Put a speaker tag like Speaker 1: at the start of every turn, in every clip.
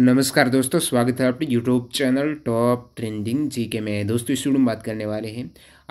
Speaker 1: नमस्कार दोस्तों स्वागत है आपके YouTube channel top trending G K में दोस्तों इस वीडियो में बात करने वाले हैं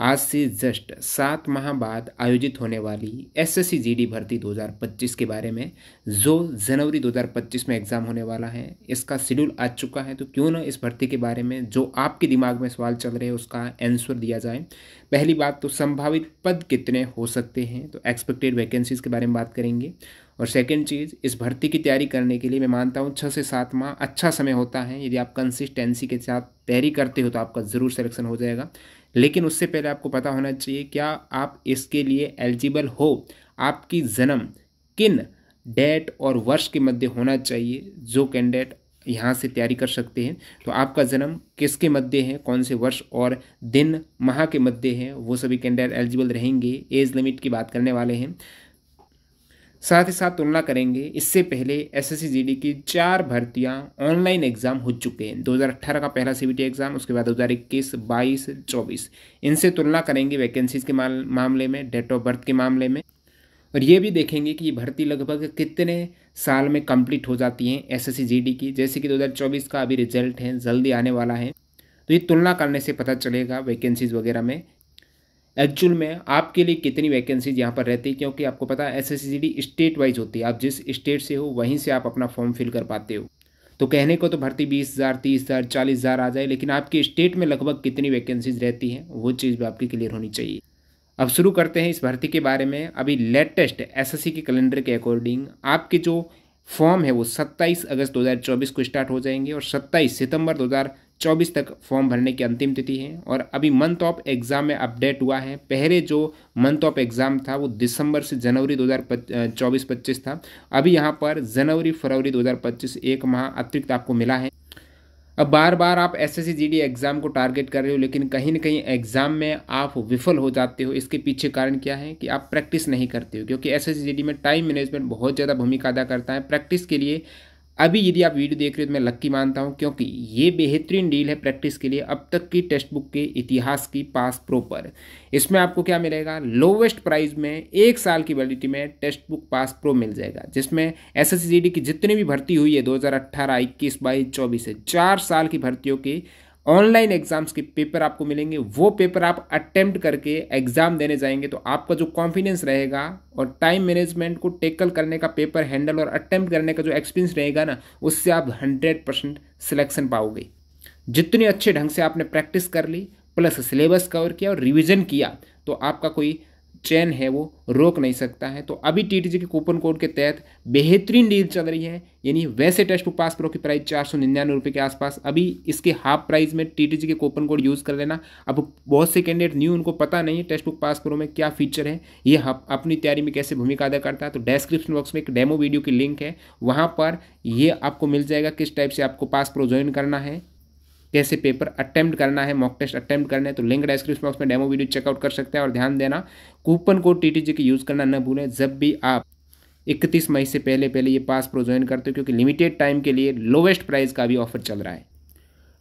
Speaker 1: आज से जस्ट सात माह बाद आयोजित होने वाली एसएससी जीडी भर्ती 2025 के बारे में जो जनवरी 2025 में एग्ज़ाम होने वाला है इसका शेड्यूल आ चुका है तो क्यों ना इस भर्ती के बारे में जो आपके दिमाग में सवाल चल रहे हैं उसका आंसर दिया जाए पहली बात तो संभावित पद कितने हो सकते हैं तो एक्सपेक्टेड वैकेंसीज़ के बारे में बात करेंगे और सेकेंड चीज़ इस भर्ती की तैयारी करने के लिए मैं मानता हूँ छः से सात माह अच्छा समय होता है यदि आप कंसिस्टेंसी के साथ तैयारी करते हो तो आपका ज़रूर सिलेक्शन हो जाएगा लेकिन उससे पहले आपको पता होना चाहिए क्या आप इसके लिए एलिजिबल हो आपकी जन्म किन डेट और वर्ष के मध्य होना चाहिए जो कैंडिडेट यहाँ से तैयारी कर सकते हैं तो आपका जन्म किसके मध्य है कौन से वर्ष और दिन माह के मध्य है वो सभी कैंडिडेट एलिजिबल रहेंगे एज लिमिट की बात करने वाले हैं साथ ही साथ तुलना करेंगे इससे पहले एस एस की चार भर्तियां ऑनलाइन एग्जाम हो चुके हैं 2018 का पहला सी एग्जाम उसके बाद 2021, 22, 24 इनसे तुलना करेंगे वैकेंसीज के मामले में डेट ऑफ बर्थ के मामले में और ये भी देखेंगे कि ये भर्ती लगभग कितने साल में कंप्लीट हो जाती हैं एस एस की जैसे कि 2024 का अभी रिजल्ट है जल्दी आने वाला है तो ये तुलना करने से पता चलेगा वैकेंसीज वगैरह में एक्चुअल में आपके लिए कितनी वैकेंसीज यहाँ पर रहती है क्योंकि आपको पता है एस एस स्टेट वाइज होती है आप जिस स्टेट से हो वहीं से आप अपना फॉर्म फिल कर पाते हो तो कहने को तो भर्ती बीस हज़ार तीस हज़ार चालीस हज़ार आ जाए लेकिन आपके स्टेट में लगभग कितनी वैकेंसीज रहती हैं वो चीज़ भी आपकी क्लियर होनी चाहिए अब शुरू करते हैं इस भर्ती के बारे में अभी लेटेस्ट एस के कैलेंडर के अकॉर्डिंग आपके जो फॉर्म है वो सत्ताईस अगस्त दो को स्टार्ट हो जाएंगे और सत्ताईस सितंबर 24 तक फॉर्म भरने की अंतिम तिथि है और अभी मंथ ऑफ एग्ज़ाम में अपडेट हुआ है पहले जो मंथ ऑफ एग्ज़ाम था वो दिसंबर से जनवरी 2024-25 था अभी यहाँ पर जनवरी फरवरी 2025 एक माह अतिरिक्त आपको मिला है अब बार बार आप एस एस जीडी एग्ज़ाम को टारगेट कर रहे हो लेकिन कहीं ना कहीं एग्ज़ाम में आप विफल हो जाते हो इसके पीछे कारण क्या है कि आप प्रैक्टिस नहीं करते हो क्योंकि एस एस e में टाइम मैनेजमेंट बहुत ज़्यादा भूमिका अदा करता है प्रैक्टिस के लिए अभी यदि आप वीडियो देख रहे हो तो मैं लक्की मानता हूँ क्योंकि ये बेहतरीन डील है प्रैक्टिस के लिए अब तक की टेक्स्ट बुक के इतिहास की पास प्रोपर इसमें आपको क्या मिलेगा लोवेस्ट प्राइस में एक साल की वैलिडिटी में टेक्स्ट बुक पास प्रो मिल जाएगा जिसमें एस एस की जितनी भी भर्ती हुई है दो हज़ार अट्ठारह इक्कीस बाईस चौबीस है चार साल की भर्तियों की ऑनलाइन एग्जाम्स के पेपर आपको मिलेंगे वो पेपर आप अटेम्प्ट करके एग्जाम देने जाएंगे तो आपका जो कॉन्फिडेंस रहेगा और टाइम मैनेजमेंट को टेकल करने का पेपर हैंडल और अटेम्प्ट करने का जो एक्सपीरियंस रहेगा ना उससे आप हंड्रेड परसेंट सिलेक्शन पाओगे जितने अच्छे ढंग से आपने प्रैक्टिस कर ली प्लस सिलेबस कवर किया और रिविज़न किया तो आपका कोई चैन है वो रोक नहीं सकता है तो अभी टी के कूपन कोड के तहत बेहतरीन डील चल रही है यानी वैसे टेस्ट बुक पास प्रो की प्राइस चार सौ निन्यानवे रुपये के आसपास अभी इसके हाफ प्राइस में टी के कूपन कोड यूज़ कर लेना अब बहुत से कैंडिडेट न्यू उनको पता नहीं है टेस्ट बुक पास प्रो में क्या फीचर है ये अपनी तैयारी में कैसे भूमिका अदा करता है तो डिस्क्रिप्शन बॉक्स में एक डेमो वीडियो की लिंक है वहाँ पर ये आपको मिल जाएगा किस टाइप से आपको पास प्रो ज्वाइन करना है कैसे पेपर अटैम्प्ट करना है मॉक टेस्ट अटैम्प्ट करना है तो लिंक डिस्क्रिप्शन बॉक्स में डेमो वीडियो चेकआउट कर सकते हैं और ध्यान देना कूपन कोड टी टी के यूज़ करना न भूलें जब भी आप इकतीस मई से पहले पहले ये पास प्रो ज्वाइन करते हो क्योंकि लिमिटेड टाइम के लिए लोवेस्ट प्राइस का भी ऑफर चल रहा है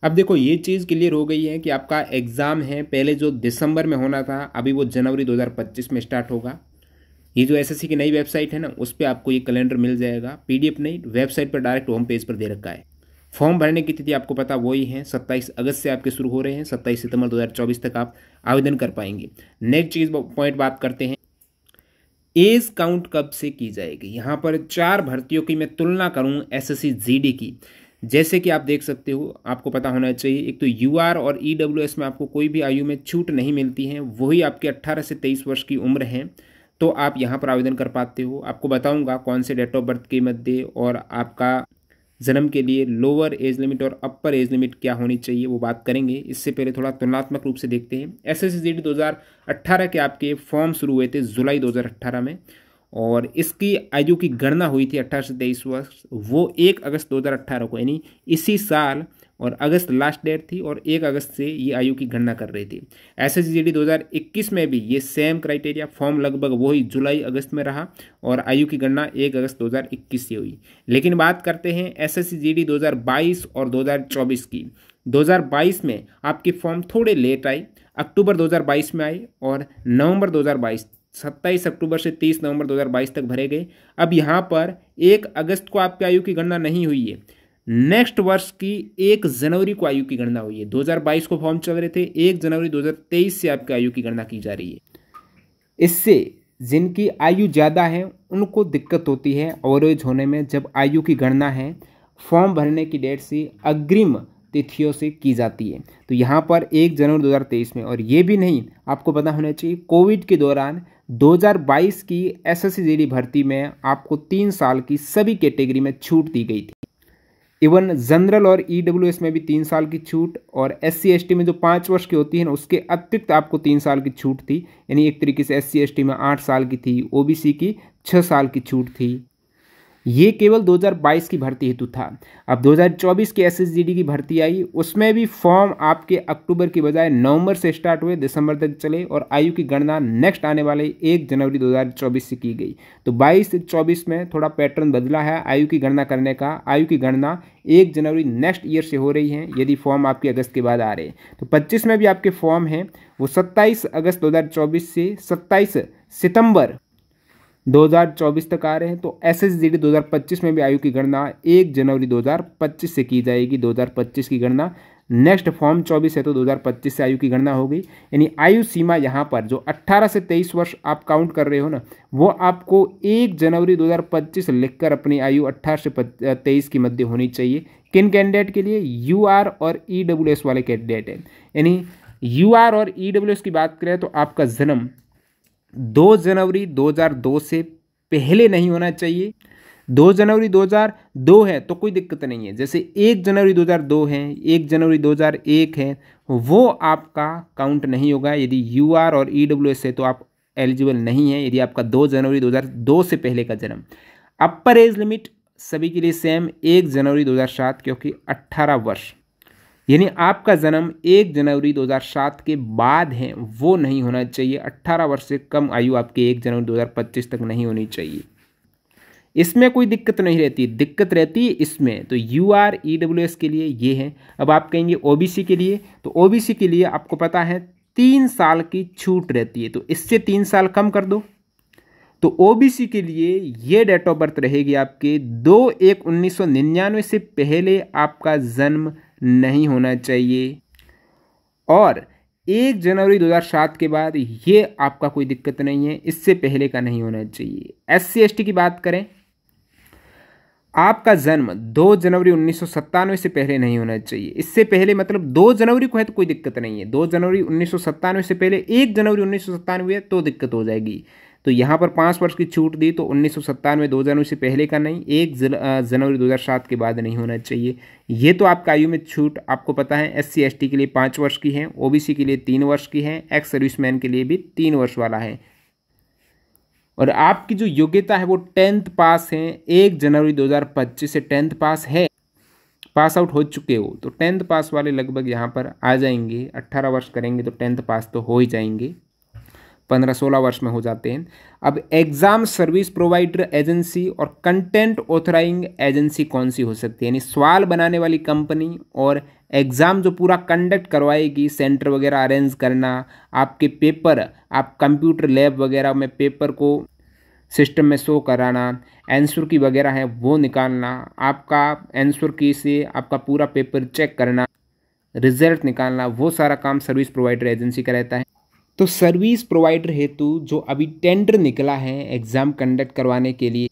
Speaker 1: अब देखो ये चीज़ क्लियर हो गई है कि आपका एग्ज़ाम है पहले जो दिसंबर में होना था अभी वो जनवरी 2025 में स्टार्ट होगा ये जो एस की नई वेबसाइट है ना उस पर आपको ये कैलेंडर मिल जाएगा पीडीएफ नहीं वेबसाइट पर डायरेक्ट होम पेज पर दे रखा है फॉर्म भरने की तिथि आपको पता वही है सत्ताईस अगस्त से आपके शुरू हो रहे हैं सत्ताईस सितंबर 2024 तक आप आवेदन कर पाएंगे नेक्स्ट चीज पॉइंट बात करते हैं एज काउंट कब से की जाएगी यहाँ पर चार भर्तियों की मैं तुलना करूँ एस एस की जैसे कि आप देख सकते हो आपको पता होना चाहिए एक तो यू और ई e में आपको कोई भी आयु में छूट नहीं मिलती है वही आपके अट्ठारह से तेईस वर्ष की उम्र है तो आप यहाँ पर आवेदन कर पाते हो आपको बताऊंगा कौन से डेट ऑफ बर्थ के मध्य और आपका जन्म के लिए लोअर एज लिमिट और अपर एज लिमिट क्या होनी चाहिए वो बात करेंगे इससे पहले थोड़ा तुलनात्मक रूप से देखते हैं एस एस जी दो के आपके फॉर्म शुरू हुए थे जुलाई 2018 में और इसकी आयु की गणना हुई थी अट्ठारह से तेईस वर्ष वो एक अगस्त 2018 को यानी इसी साल और अगस्त लास्ट डेट थी और एक अगस्त से ये आयु की गणना कर रही थी एस एस जी डी में भी ये सेम क्राइटेरिया फॉर्म लगभग वही जुलाई अगस्त में रहा और आयु की गणना एक अगस्त 2021 से हुई लेकिन बात करते हैं एस एस सी 2022 और 2024 की 2022 में आपकी फॉर्म थोड़े लेट आई अक्टूबर 2022 में आई और नवंबर 2022 सत्ताईस अक्टूबर से तीस नवंबर 2022 तक भरे गए अब यहाँ पर एक अगस्त को आपकी आयु की गणना नहीं हुई है नेक्स्ट वर्ष की एक जनवरी को आयु की गणना हुई है 2022 को फॉर्म चल रहे थे एक जनवरी 2023 से आपकी आयु की गणना की जा रही है इससे जिनकी आयु ज़्यादा है उनको दिक्कत होती है ओवरेज होने में जब आयु की गणना है फॉर्म भरने की डेट से अग्रिम तिथियों से की जाती है तो यहाँ पर एक जनवरी दो में और ये भी नहीं आपको पता होना चाहिए कोविड के दौरान 2022 की एस एस भर्ती में आपको तीन साल की सभी कैटेगरी में छूट दी गई थी इवन जनरल और ई e में भी तीन साल की छूट और एस सी में जो पाँच वर्ष की होती है ना उसके अतिरिक्त आपको तीन साल की छूट थी यानी एक तरीके से एस सी में आठ साल की थी ओ की छः साल की छूट थी ये केवल 2022 की भर्ती हेतु था अब 2024 के एस की भर्ती आई उसमें भी फॉर्म आपके अक्टूबर की बजाय नवंबर से स्टार्ट हुए दिसंबर तक चले और आयु की गणना नेक्स्ट आने वाले एक जनवरी 2024 से की गई तो 22 से 24 में थोड़ा पैटर्न बदला है आयु की गणना करने का आयु की गणना एक जनवरी नेक्स्ट ईयर से हो रही है यदि फॉर्म आपके अगस्त के बाद आ रहे हैं तो पच्चीस में भी आपके फॉर्म हैं वो सत्ताईस अगस्त दो से सत्ताईस सितंबर 2024 तक आ रहे हैं तो एस एस जी डी दो में भी आयु की गणना एक जनवरी 2025 से की जाएगी 2025 की गणना नेक्स्ट फॉर्म 24 है तो 2025 से आयु की गणना होगी यानी आयु सीमा यहाँ पर जो 18 से 23 वर्ष आप काउंट कर रहे हो ना वो आपको 1 जनवरी 2025 लिखकर अपनी आयु 18 से 23 के मध्य होनी चाहिए किन कैंडिडेट के लिए यू आर और ई डब्ल्यू एस वाले कैंडिडेट हैं यानी यू आर और ई डब्ल्यू एस की बात करें तो आपका जन्म दो जनवरी 2002 से पहले नहीं होना चाहिए दो जनवरी 2002 है तो कोई दिक्कत नहीं है जैसे एक जनवरी 2002 है एक जनवरी 2001 है वो आपका काउंट नहीं होगा यदि यू आर और ई डब्ल्यू एस है तो आप एलिजिबल नहीं है यदि आपका दो जनवरी 2002 से पहले का जन्म अपर एज लिमिट सभी के लिए सेम एक जनवरी 2007 क्योंकि 18 वर्ष यानी आपका जन्म एक जनवरी 2007 के बाद है वो नहीं होना चाहिए 18 वर्ष से कम आयु आपकी एक जनवरी 2025 तक नहीं होनी चाहिए इसमें कोई दिक्कत नहीं रहती दिक्कत रहती है इसमें तो U R E W S के लिए ये है अब आप कहेंगे ओ बी सी के लिए तो ओ बी सी के लिए आपको पता है तीन साल की छूट रहती है तो इससे तीन साल कम कर दो तो ओ बी सी के लिए ये डेट ऑफ बर्थ रहेगी आपके दो एक उन्नीस सौ निन्यानवे से पहले आपका जन्म नहीं होना चाहिए और एक जनवरी 2007 के बाद ये आपका कोई दिक्कत नहीं है इससे पहले का नहीं होना चाहिए एस सी की बात करें आपका जन्म 2 जनवरी उन्नीस से पहले नहीं होना चाहिए इससे पहले मतलब 2 जनवरी को है तो कोई दिक्कत नहीं है 2 जनवरी उन्नीस से पहले 1 जनवरी उन्नीस है तो दिक्कत हो जाएगी तो यहाँ पर पाँच वर्ष की छूट दी तो उन्नीस सौ सत्तानवे दो हज़ार से पहले का नहीं एक जनवरी 2007 के बाद नहीं होना चाहिए ये तो आपका आयु में छूट आपको पता है एस सी के लिए पाँच वर्ष की है ओ के लिए तीन वर्ष की है एक्स सर्विसमैन के लिए भी तीन वर्ष वाला है और आपकी जो योग्यता है वो टेंथ पास है एक जनवरी दो से टेंथ पास है पास आउट हो चुके हो तो टेंथ पास वाले लगभग यहाँ पर आ जाएंगे अट्ठारह वर्ष करेंगे तो टेंथ पास तो हो ही जाएंगे पंद्रह सोलह वर्ष में हो जाते हैं अब एग्ज़ाम सर्विस प्रोवाइडर एजेंसी और कंटेंट ऑथराइंग एजेंसी कौन सी हो सकती है यानी सवाल बनाने वाली कंपनी और एग्ज़ाम जो पूरा कंडक्ट करवाएगी सेंटर वगैरह अरेंज करना आपके पेपर आप कंप्यूटर लैब वगैरह में पेपर को सिस्टम में शो कराना आंसर की वगैरह है वो निकालना आपका आंसर की से आपका पूरा पेपर चेक करना रिजल्ट निकालना वो सारा काम सर्विस प्रोवाइडर एजेंसी का रहता है तो सर्विस प्रोवाइडर हेतु जो अभी टेंडर निकला है एग्ज़ाम कंडक्ट करवाने के लिए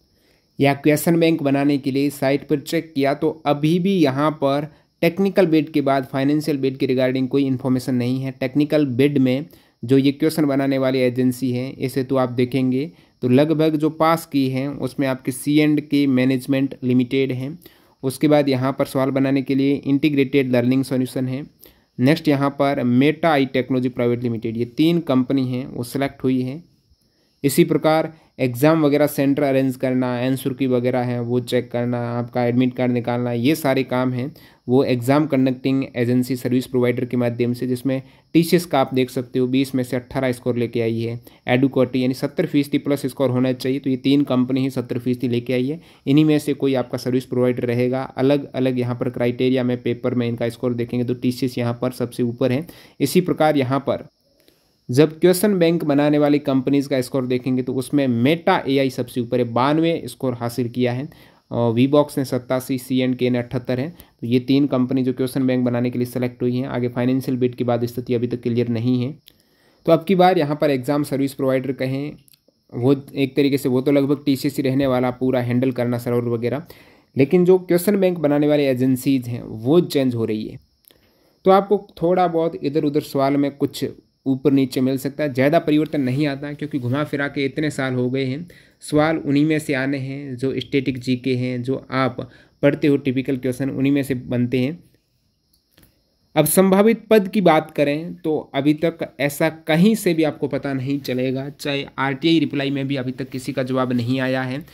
Speaker 1: या क्वेश्चन बैंक बनाने के लिए साइट पर चेक किया तो अभी भी यहाँ पर टेक्निकल बेड के बाद फाइनेंशियल बेड के रिगार्डिंग कोई इन्फॉर्मेशन नहीं है टेक्निकल बेड में जो ये क्वेश्चन बनाने वाली एजेंसी है इसे तो आप देखेंगे तो लगभग जो पास की हैं उसमें आपके C and K management limited हैं उसके बाद यहाँ पर सवाल बनाने के लिए इंटीग्रेटेड लर्निंग सोल्यूशन है नेक्स्ट यहाँ पर Meta I technology private limited ये तीन कंपनी हैं वो सिलेक्ट हुई हैं इसी प्रकार एग्ज़ाम वगैरह सेंटर अरेंज करना आंसर की वगैरह है वो चेक करना आपका एडमिट कार्ड निकालना ये सारे काम हैं वो exam conducting agency service provider के माध्यम से जिसमें टी का आप देख सकते हो बीस में से अट्ठारह स्कोर लेके आई है एडुकोटी यानी सत्तर फीसदी प्लस स्कोर होना चाहिए तो ये तीन कंपनी ही सत्तर फीसदी लेके आई है इन्हीं में से कोई आपका सर्विस प्रोवाइडर रहेगा अलग अलग यहाँ पर क्राइटेरिया में पेपर में इनका स्कोर देखेंगे तो टी सी यहाँ पर सबसे ऊपर है इसी प्रकार यहाँ पर जब क्वेश्चन बैंक बनाने वाली कंपनीज़ का स्कोर देखेंगे तो उसमें मेटा एआई सबसे ऊपर है बानवे स्कोर हासिल किया है और वी बॉक्स ने सत्तासी सी एंड के ने अठहत्तर है तो ये तीन कंपनी जो क्वेश्चन बैंक बनाने के लिए सेलेक्ट हुई हैं आगे फाइनेंशियल बिट की बात स्थिति अभी तक क्लियर नहीं है तो अब की बार यहाँ पर एग्ज़ाम सर्विस प्रोवाइडर कहें वो एक तरीके से वो तो लगभग टी रहने वाला पूरा हैंडल करना सर्वर वगैरह लेकिन जो क्वेश्चन बैंक बनाने वाली एजेंसीज हैं वो चेंज हो रही है तो आपको थोड़ा बहुत इधर उधर सवाल में कुछ ऊपर नीचे मिल सकता है ज़्यादा परिवर्तन नहीं आता क्योंकि घुमा फिरा के इतने साल हो गए हैं सवाल उन्हीं में से आने हैं जो स्टेटिक जी के हैं जो आप पढ़ते हो टिपिकल क्वेश्चन उन्हीं में से बनते हैं अब संभावित पद की बात करें तो अभी तक ऐसा कहीं से भी आपको पता नहीं चलेगा चाहे आरटीआई रिप्लाई में भी अभी तक किसी का जवाब नहीं आया है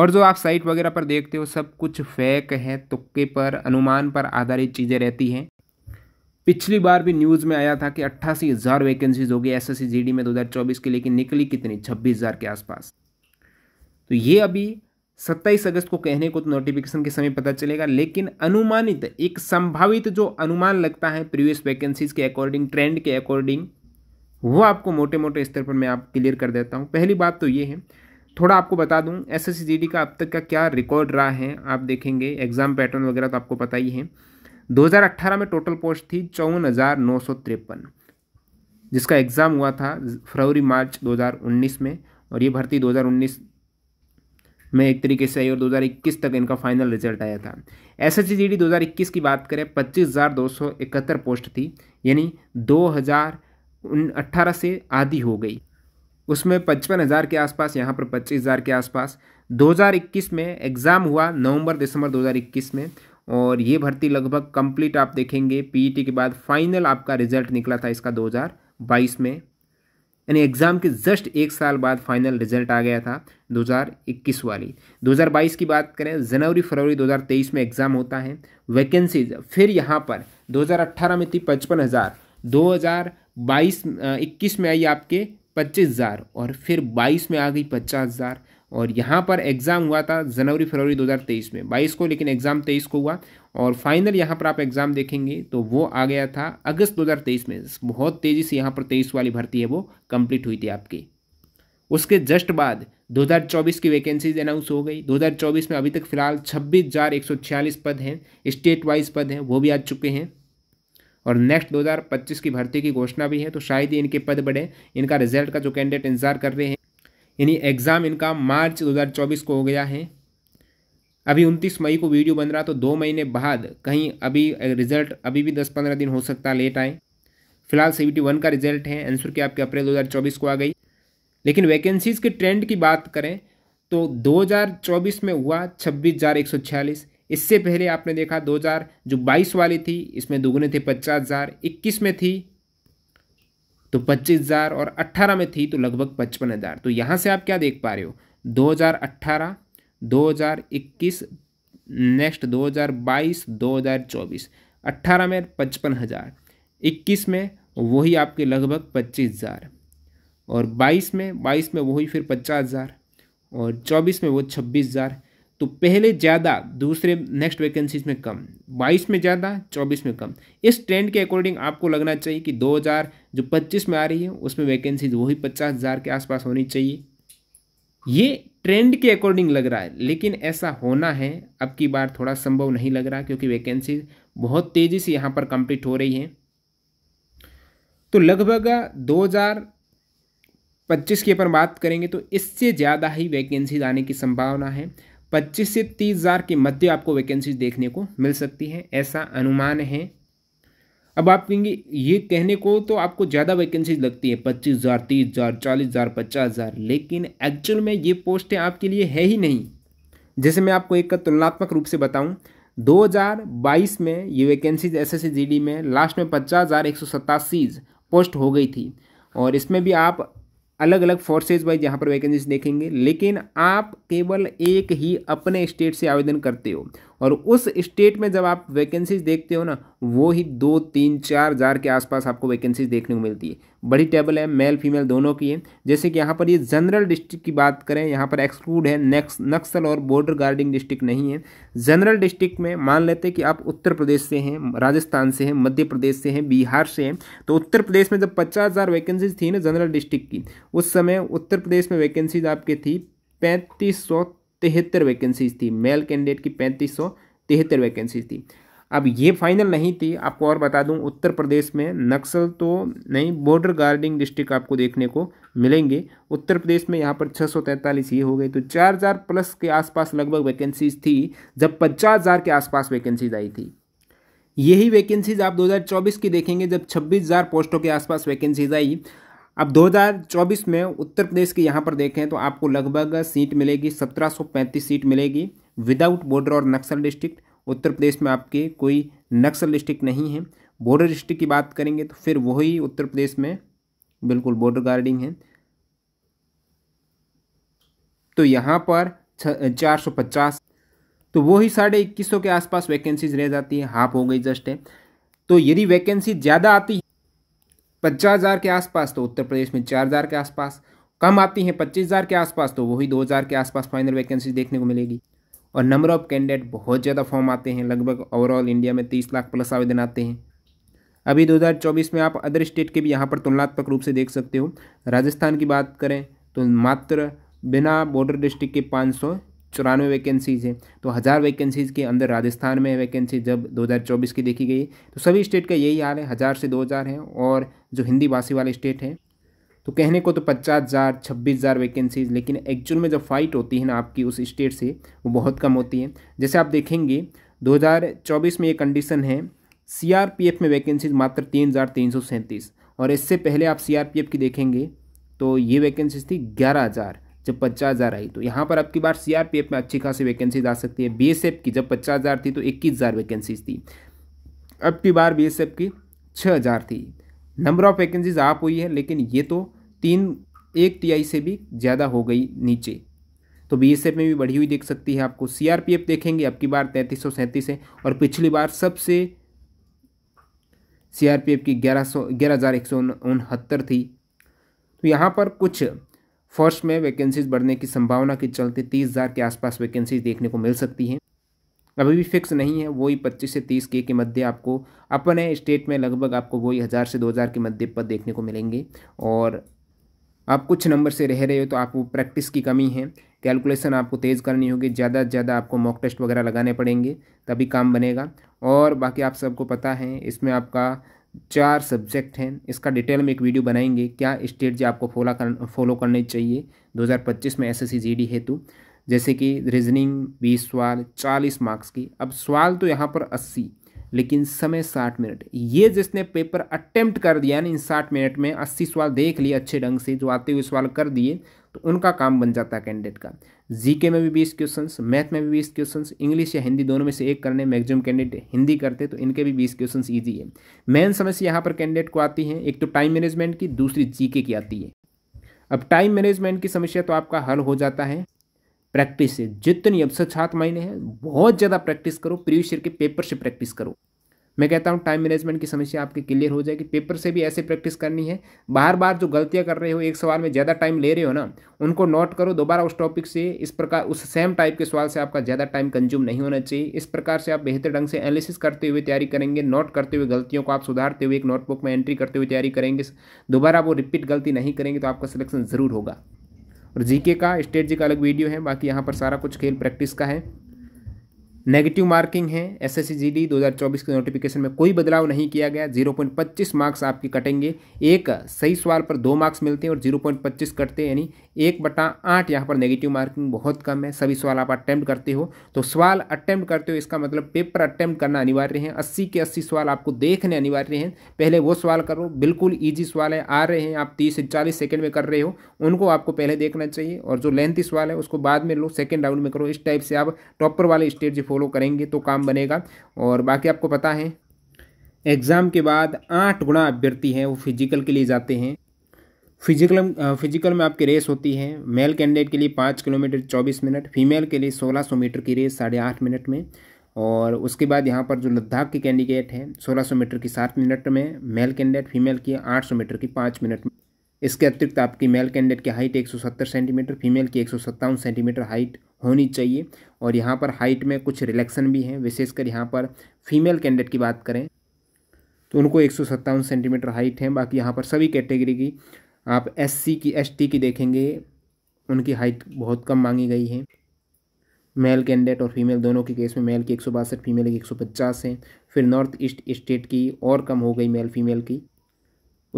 Speaker 1: और जो आप साइट वगैरह पर देखते हो सब कुछ फेक है तुक्के पर अनुमान पर आधारित चीज़ें रहती हैं पिछली बार भी न्यूज़ में आया था कि अट्ठासी हज़ार वैकेंसीज होगी एस एस सी में 2024 के लेकिन निकली कितनी छब्बीस हज़ार के आसपास तो ये अभी सत्ताईस अगस्त को कहने को तो नोटिफिकेशन के समय पता चलेगा लेकिन अनुमानित एक संभावित जो अनुमान लगता है प्रीवियस वैकेंसीज के अकॉर्डिंग ट्रेंड के अकॉर्डिंग वो आपको मोटे मोटे स्तर पर मैं आप क्लियर कर देता हूँ पहली बात तो ये है थोड़ा आपको बता दूँ एस का अब तक का क्या रिकॉर्ड रहा है आप देखेंगे एग्ज़ाम पैटर्न वगैरह तो आपको पता ही है 2018 में टोटल पोस्ट थी चौवन हज़ार नौ सौ तिरपन जिसका एग्ज़ाम हुआ था फरवरी मार्च 2019 में और ये भर्ती 2019 में एक तरीके से आई और 2021 तक इनका फाइनल रिजल्ट आया था एस एच जी डी दो की बात करें पच्चीस हज़ार दो सौ इकहत्तर पोस्ट थी यानी दो हज़ार अट्ठारह से आधी हो गई उसमें पचपन हज़ार के आसपास यहाँ पर पच्चीस हज़ार के आसपास 2021 में एग्ज़ाम हुआ नवंबर दिसंबर 2021 में और ये भर्ती लगभग कंप्लीट आप देखेंगे पीईटी e के बाद फाइनल आपका रिजल्ट निकला था इसका 2022 में यानी एग्ज़ाम के जस्ट एक साल बाद फाइनल रिजल्ट आ गया था 2021 वाली 2022 की बात करें जनवरी फरवरी 2023 में एग्ज़ाम होता है वैकेंसीज फिर यहाँ पर 2018 में थी पचपन हज़ार दो हज़ार बाईस इक्कीस में आई आपके पच्चीस हज़ार और फिर बाईस में आ गई पचास हज़ार और यहाँ पर एग्ज़ाम हुआ था जनवरी फरवरी 2023 में 22 को लेकिन एग्ज़ाम 23 को हुआ और फाइनल यहाँ पर आप एग्ज़ाम देखेंगे तो वो आ गया था अगस्त 2023 में बहुत तेज़ी से यहाँ पर तेईस वाली भर्ती है वो कंप्लीट हुई थी आपकी उसके जस्ट बाद 2024 की वैकेंसीज अनाउंस हो गई 2024 में अभी तक फिलहाल छब्बीस पद हैं स्टेट वाइज पद हैं वो भी आ चुके हैं और नेक्स्ट दो की भर्ती की घोषणा भी है तो शायद ही इनके पद बढ़े इनका रिजल्ट का जो कैंडिडेट इंतजार कर रहे हैं यानी एग्ज़ाम इनका मार्च 2024 को हो गया है अभी उनतीस मई को वीडियो बन रहा तो दो महीने बाद कहीं अभी रिजल्ट अभी भी दस पंद्रह दिन हो सकता लेट आए फिलहाल सी वन का रिजल्ट है आंसर की आपके अप्रैल 2024 को आ गई लेकिन वैकेंसीज़ के ट्रेंड की बात करें तो 2024 में हुआ छब्बीस इससे पहले आपने देखा दो जो बाईस वाली थी इसमें दोगुने थे पचास हज़ार इक्कीस में थी तो पच्चीस हज़ार और अट्ठारह में थी तो लगभग पचपन हज़ार तो यहाँ से आप क्या देख पा रहे हो दो हज़ार अट्ठारह दो हज़ार इक्कीस नेक्स्ट दो हज़ार बाईस दो हज़ार चौबीस अट्ठारह में पचपन हज़ार इक्कीस में वही आपके लगभग पच्चीस हज़ार और बाईस में बाईस में वही फिर पचास हज़ार और चौबीस में वो छब्बीस हज़ार तो पहले ज़्यादा दूसरे नेक्स्ट वैकेंसीज में कम 22 में ज़्यादा 24 में कम इस ट्रेंड के अकॉर्डिंग आपको लगना चाहिए कि 2000 जो 25 में आ रही है उसमें वैकेंसीज वही 50000 के आसपास होनी चाहिए ये ट्रेंड के अकॉर्डिंग लग रहा है लेकिन ऐसा होना है अब की बार थोड़ा संभव नहीं लग रहा क्योंकि वैकेंसीज बहुत तेज़ी से यहाँ पर कंप्लीट हो रही हैं तो लगभग दो पच्चीस की अपन बात करेंगे तो इससे ज़्यादा ही वैकेंसीज आने की संभावना है 25 से तीस हज़ार के मध्य आपको वैकेंसी देखने को मिल सकती है ऐसा अनुमान है अब आप कहेंगे ये कहने को तो आपको ज़्यादा वैकेंसीज लगती है पच्चीस हज़ार तीस हज़ार चालीस हज़ार पचास हज़ार लेकिन एक्चुअल में ये पोस्टें आपके लिए है ही नहीं जैसे मैं आपको एक तुलनात्मक रूप से बताऊँ 2022 में ये वैकेंसीज एस एस में लास्ट में पचास हज़ार एक सौ पोस्ट हो गई थी और इसमें भी आप अलग अलग फोर्सेज वाइज यहाँ पर वैकेंसीज देखेंगे लेकिन आप केवल एक ही अपने स्टेट से आवेदन करते हो और उस स्टेट में जब आप वैकेंसीज देखते हो ना वो ही दो तीन चार हज़ार के आसपास आपको वैकेंसीज देखने को मिलती है बड़ी टेबल है मेल फीमेल दोनों की है जैसे कि यहाँ पर ये जनरल डिस्ट्रिक्ट की बात करें यहाँ पर एक्सक्लूड है नेक्स नक्सल और बॉर्डर गार्डिंग डिस्ट्रिक्ट नहीं है जनरल डिस्ट्रिक्ट में मान लेते कि आप उत्तर प्रदेश से हैं राजस्थान से हैं मध्य प्रदेश से हैं बिहार से हैं तो उत्तर प्रदेश में जब पचास हज़ार वैकेंसीज थी ना जनरल डिस्ट्रिक्ट की उस समय उत्तर प्रदेश में वैकेंसीज आपके थी पैंतीस सौ तिहत्तर वैकेंसीज थी मेल कैंडिडेट की पैंतीस सौ तिहत्तर वैकेंसीज थी अब ये फाइनल नहीं थी आपको और बता दूं उत्तर प्रदेश में नक्सल तो नहीं बॉर्डर गार्डिंग डिस्ट्रिक्ट आपको देखने को मिलेंगे उत्तर प्रदेश में यहाँ पर छः ये हो गए तो 4000 प्लस के आसपास लगभग वैकेंसीज थी जब 50000 के आसपास वैकेंसीज आई थी यही वैकेंसीज आप 2024 की देखेंगे जब छब्बीस पोस्टों के आसपास वैकेंसीज आई अब 2024 में उत्तर प्रदेश की यहाँ पर देखें तो आपको लगभग सीट मिलेगी 1735 सीट मिलेगी विदाउट बॉर्डर और नक्सल डिस्ट्रिक्ट उत्तर प्रदेश में आपके कोई नक्सल डिस्ट्रिक्ट नहीं है बॉर्डर डिस्ट्रिक्ट की बात करेंगे तो फिर वही उत्तर प्रदेश में बिल्कुल बॉर्डर गार्डिंग है तो यहाँ पर चार सौ पचास तो वही साढ़े इक्कीस सौ के आसपास वैकेंसीज रह जाती है हाफ हो गई जस्ट है तो यदि वैकेंसी ज़्यादा आती पचास हज़ार के आसपास तो उत्तर प्रदेश में चार हज़ार के आसपास कम आती हैं पच्चीस हज़ार के आसपास तो वही दो हज़ार के आसपास फाइनल वैकेंसी देखने को मिलेगी और नंबर ऑफ कैंडिडेट बहुत ज़्यादा फॉर्म आते हैं लगभग ओवरऑल इंडिया में तीस लाख प्लस आवेदन आते हैं अभी चौबीस में आप अदर स्टेट के भी यहाँ पर तुलनात्मक रूप से देख सकते हो राजस्थान की बात करें तो मात्र बिना बॉर्डर डिस्ट्रिक्ट के पाँच चौरानवे वैकेंसीज़ हैं तो हज़ार वैकेंसीज़ के अंदर राजस्थान में वैकेंसी जब 2024 की देखी गई तो सभी स्टेट का यही हाल है हज़ार से 2000 हैं और जो हिंदी भाषी वाले स्टेट हैं तो कहने को तो पचास हज़ार छब्बीस हज़ार वैकेंसीज लेकिन एक्चुअल में जब फ़ाइट होती है ना आपकी उस स्टेट से वो बहुत कम होती है जैसे आप देखेंगे दो में ये कंडीशन है सी में वैकेंसीज मात्र तीन हज़ार तीन सौ सैंतीस और इससे पहले आप सी की देखेंगे तो ये वैकेंसीज थी ग्यारह हज़ार जब पचास हज़ार आई तो यहाँ पर आपकी बार सीआरपीएफ में अच्छी खासी वैकेंसीज आ सकती है बीएसएफ की जब पचास हज़ार थी तो इक्कीस हज़ार वैकेंसीज थी अब की बार बीएसएफ की छः हज़ार थी नंबर ऑफ वैकेंसीज आप हुई है लेकिन ये तो तीन एक टीआई से भी ज़्यादा हो गई नीचे तो बीएसएफ में भी बढ़ी हुई देख सकती है आपको सीआरपीएफ देखेंगे अब की बार तैंतीस सौ सैंतीस है और पिछली बार सबसे सीआरपीएफ की ग्यारह सौ थी तो यहाँ पर कुछ फर्स्ट में वैकेंसीज बढ़ने की संभावना के चलते तीस हज़ार के आसपास वैकेंसीज देखने को मिल सकती हैं अभी भी फिक्स नहीं है वही पच्चीस से तीस के के मध्य आपको अपने स्टेट में लगभग आपको वही हज़ार से दो हज़ार के मध्य पद देखने को मिलेंगे और आप कुछ नंबर से रह रहे हो तो आपको प्रैक्टिस की कमी है कैलकुलेशन आपको तेज़ करनी होगी ज़्यादा से ज़्यादा आपको मॉक टेस्ट वगैरह लगाने पड़ेंगे तभी काम बनेगा और बाकी आप सबको पता है इसमें आपका चार सब्जेक्ट हैं इसका डिटेल में एक वीडियो बनाएंगे क्या स्टेट आपको फॉलो कर फॉलो करने चाहिए 2025 में एस एस हेतु जैसे कि रीजनिंग बीस सवाल चालीस मार्क्स की अब सवाल तो यहाँ पर अस्सी लेकिन समय साठ मिनट ये जिसने पेपर अटैम्प्ट कर दिया ना इन साठ मिनट में अस्सी सवाल देख लिए अच्छे ढंग से जो आते हुए सवाल कर दिए तो उनका काम बन जाता है कैंडिडेट का जीके में भी बीस क्वेश्चन मैथ में भी बीस क्वेश्चन इंग्लिश या हिंदी दोनों में से एक करने मैक्सिमम कैंडिडेट हिंदी करते तो इनके भी बीस क्वेश्चन ईजी है मेन समस्या यहाँ पर कैंडिडेट को आती है एक तो टाइम मैनेजमेंट की दूसरी जीके की आती है अब टाइम मैनेजमेंट की समस्या तो आपका हल हो जाता है प्रैक्टिस से जितनी अब से छात्र महीने हैं बहुत ज़्यादा प्रैक्टिस करो प्रीवियस ईयर के पेपर से प्रैक्टिस करो मैं कहता हूँ टाइम मैनेजमेंट की समस्या आपकी क्लियर हो जाएगी पेपर से भी ऐसे प्रैक्टिस करनी है बार बार जो गलतियाँ कर रहे हो एक सवाल में ज़्यादा टाइम ले रहे हो ना उनको नोट करो दोबारा उस टॉपिक से इस प्रकार उस सेम टाइप के सवाल से आपका ज़्यादा टाइम कंज्यूम नहीं होना चाहिए इस प्रकार से आप बेहतर ढंग से एनालिसिस करते हुए तैयारी करेंगे नोट करते हुए गलतियों को आप सुधारते हुए एक नोटबुक में एंट्री करते हुए तैयारी करेंगे दोबारा वो रिपीट गलती नहीं करेंगे तो आपका सिलेक्शन ज़रूर होगा और जीके का स्टेट जी का अलग वीडियो है बाकी यहाँ पर सारा कुछ खेल प्रैक्टिस का है नेगेटिव मार्किंग है एस एस सी के नोटिफिकेशन में कोई बदलाव नहीं किया गया 0.25 मार्क्स आपके कटेंगे एक सही सवाल पर दो मार्क्स मिलते हैं और 0.25 कटते हैं यानी एक बटा आठ यहाँ पर नेगेटिव मार्किंग बहुत कम है सभी सवाल आप अटैम्प्ट करते हो तो सवाल अटैम्प्ट करते हो इसका मतलब पेपर अटैम्प्ट करना अनिवार्य है अस्सी के अस्सी सवाल आपको देखने अनिवार्य हैं पहले वो सवाल करो बिल्कुल ईजी सवाल है आ रहे हैं आप तीस से चालीस सेकेंड में कर रहे हो उनको आपको पहले देखना चाहिए और जो लेंथी सवाल है उसको बाद में लो सेकेंड राउंड में करो इस टाइप से आप टॉपर वाले स्टेट फॉलो करेंगे तो काम बनेगा और बाकी आपको पता है एग्ज़ाम के बाद आठ गुणा अभ्यर्थी हैं वो फिजिकल के लिए जाते हैं फिजिकल फिजिकल में आपकी रेस होती है मेल कैंडिडेट के लिए पाँच किलोमीटर चौबीस मिनट फीमेल के लिए सोलह सौ मीटर की रेस साढ़े आठ मिनट में और उसके बाद यहाँ पर जो लद्दाख के कैंडिडेट हैं सोलह सौ मीटर की सात मिनट में मेल कैंडिडेट फीमेल की आठ सौ मीटर की पाँच मिनट में इसके अतिरिक्त आपकी मेल कैंडिडेट की हाइट एक सौ सत्तर सेंटीमीटर फीमेल की एक सौ सत्तावन सेंटीमीटर हाइट होनी चाहिए और यहाँ पर हाइट में कुछ रिलेक्शन भी हैं विशेषकर यहाँ पर फीमेल कैंडिडेट की बात करें तो उनको एक सेंटीमीटर हाइट है बाकी यहाँ पर सभी कैटेगरी की आप एस की एस की देखेंगे उनकी हाइट बहुत कम मांगी गई है मेल कैंडिडेट और फीमेल दोनों के केस में मेल की एक सौ बासठ फीमेल की एक सौ पचास है फिर नॉर्थ ईस्ट स्टेट की और कम हो गई मेल फीमेल की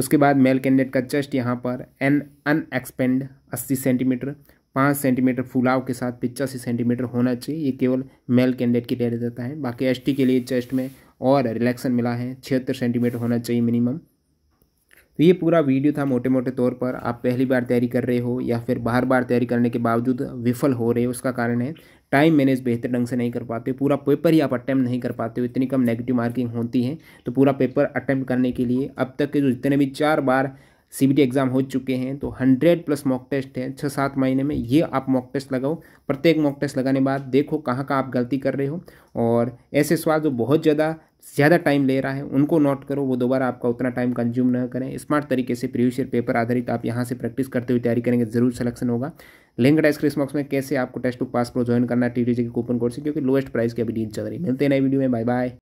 Speaker 1: उसके बाद मेल कैंडिडेट का चेस्ट यहाँ पर एन अनएक्सपेंड अस्सी सेंटीमीटर पाँच सेंटीमीटर फुलाव के साथ पिचासी सेंटीमीटर होना चाहिए ये केवल मेल कैंडिडेट के लिए रहता है बाकी एस के लिए चेस्ट में और रिलैक्सन मिला है छिहत्तर सेंटीमीटर होना चाहिए मिनिमम तो ये पूरा वीडियो था मोटे मोटे तौर पर आप पहली बार तैयारी कर रहे हो या फिर बार बार तैयारी करने के बावजूद विफल हो रहे हो उसका कारण है टाइम मैनेज बेहतर ढंग से नहीं कर पाते हो पूरा पेपर ही आप अटैम्प्ट नहीं कर पाते हो इतनी कम नेगेटिव मार्किंग होती है तो पूरा पेपर अटैम्प्ट करने के लिए अब तक के जो जितने भी चार बार सीबीटी एग्ज़ाम हो चुके हैं तो हंड्रेड प्लस मॉक टेस्ट है छः सात महीने में ये आप मॉक टेस्ट लगाओ प्रत्येक मॉक टेस्ट लगाने बाद देखो कहाँ कहाँ आप गलती कर रहे हो और ऐसे सवाल जो बहुत ज़्यादा ज़्यादा टाइम ले रहा है उनको नोट करो वो दोबारा आपका उतना टाइम कंज्यूम न करें स्मार्ट तरीके से प्रीवियस ईयर पेपर आधारित आप यहाँ से प्रैक्टिस करते हुए तैयारी करेंगे जरूर सिलेक्शन होगा लिंक डाइस क्रिस बॉक्स में कैसे आपको Testbook Pass Pro join करना टी टी के कूपन कोड से क्योंकि लोएस्ट प्राइस की अभी डील चल रही है मिलते नए वीडियो में बाय बाय